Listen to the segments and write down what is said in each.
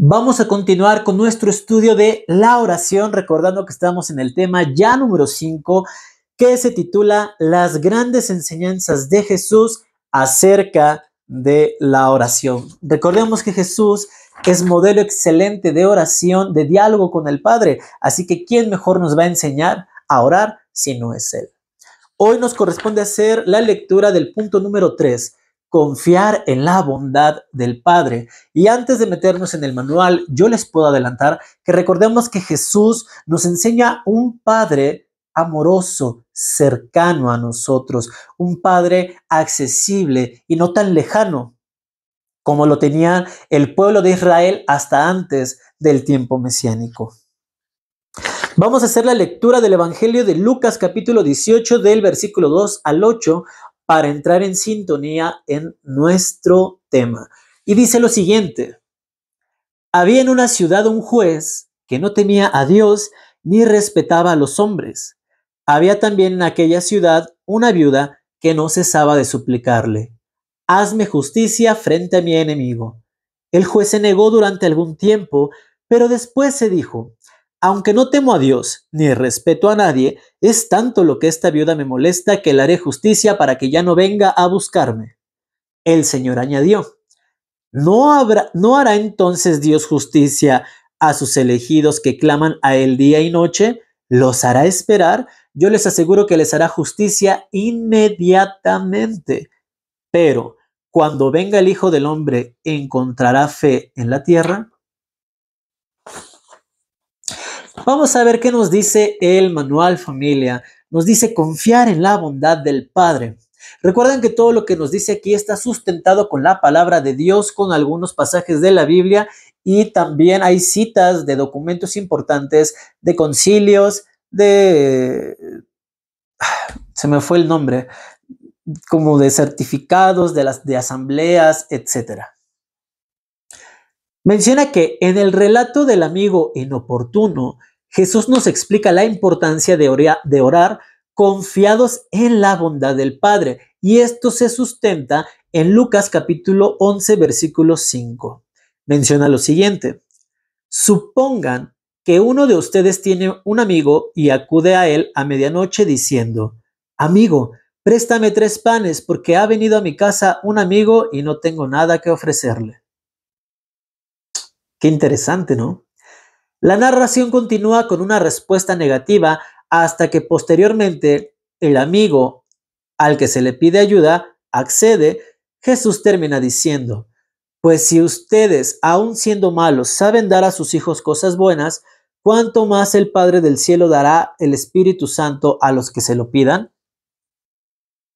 Vamos a continuar con nuestro estudio de la oración, recordando que estamos en el tema ya número 5, que se titula Las grandes enseñanzas de Jesús acerca de la oración. Recordemos que Jesús es modelo excelente de oración, de diálogo con el Padre, así que ¿quién mejor nos va a enseñar a orar si no es Él? Hoy nos corresponde hacer la lectura del punto número 3, confiar en la bondad del Padre. Y antes de meternos en el manual, yo les puedo adelantar que recordemos que Jesús nos enseña un Padre amoroso, cercano a nosotros, un Padre accesible y no tan lejano como lo tenía el pueblo de Israel hasta antes del tiempo mesiánico. Vamos a hacer la lectura del Evangelio de Lucas capítulo 18 del versículo 2 al 8, para entrar en sintonía en nuestro tema. Y dice lo siguiente, había en una ciudad un juez que no temía a Dios ni respetaba a los hombres. Había también en aquella ciudad una viuda que no cesaba de suplicarle, hazme justicia frente a mi enemigo. El juez se negó durante algún tiempo, pero después se dijo, aunque no temo a Dios ni respeto a nadie, es tanto lo que esta viuda me molesta que le haré justicia para que ya no venga a buscarme. El Señor añadió, ¿no, habrá, ¿no hará entonces Dios justicia a sus elegidos que claman a Él día y noche? ¿Los hará esperar? Yo les aseguro que les hará justicia inmediatamente. Pero, cuando venga el Hijo del Hombre, ¿encontrará fe en la tierra? Vamos a ver qué nos dice el manual familia. Nos dice confiar en la bondad del Padre. Recuerden que todo lo que nos dice aquí está sustentado con la palabra de Dios, con algunos pasajes de la Biblia y también hay citas de documentos importantes, de concilios, de... Ah, se me fue el nombre, como de certificados, de, las, de asambleas, etc. Menciona que en el relato del amigo inoportuno, Jesús nos explica la importancia de orar, confiados en la bondad del Padre y esto se sustenta en Lucas capítulo 11 versículo 5. Menciona lo siguiente. Supongan que uno de ustedes tiene un amigo y acude a él a medianoche diciendo, amigo, préstame tres panes porque ha venido a mi casa un amigo y no tengo nada que ofrecerle. Qué interesante, ¿no? La narración continúa con una respuesta negativa hasta que posteriormente el amigo al que se le pide ayuda accede. Jesús termina diciendo, pues si ustedes, aun siendo malos, saben dar a sus hijos cosas buenas, ¿cuánto más el Padre del Cielo dará el Espíritu Santo a los que se lo pidan?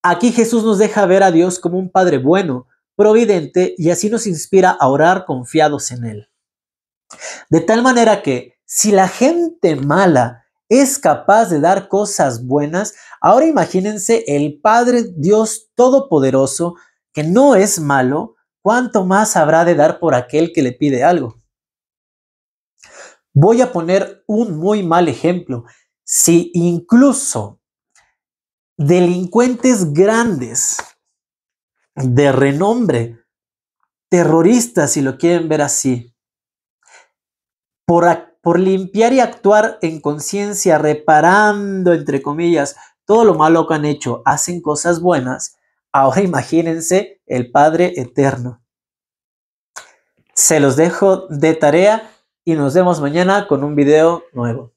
Aquí Jesús nos deja ver a Dios como un Padre bueno, providente, y así nos inspira a orar confiados en Él. De tal manera que si la gente mala es capaz de dar cosas buenas, ahora imagínense el Padre Dios Todopoderoso, que no es malo, ¿cuánto más habrá de dar por aquel que le pide algo? Voy a poner un muy mal ejemplo. Si incluso delincuentes grandes de renombre, terroristas, si lo quieren ver así, por, limpiar y actuar en conciencia, reparando, entre comillas, todo lo malo que han hecho, hacen cosas buenas, ahora imagínense el Padre Eterno. Se los dejo de tarea y nos vemos mañana con un video nuevo.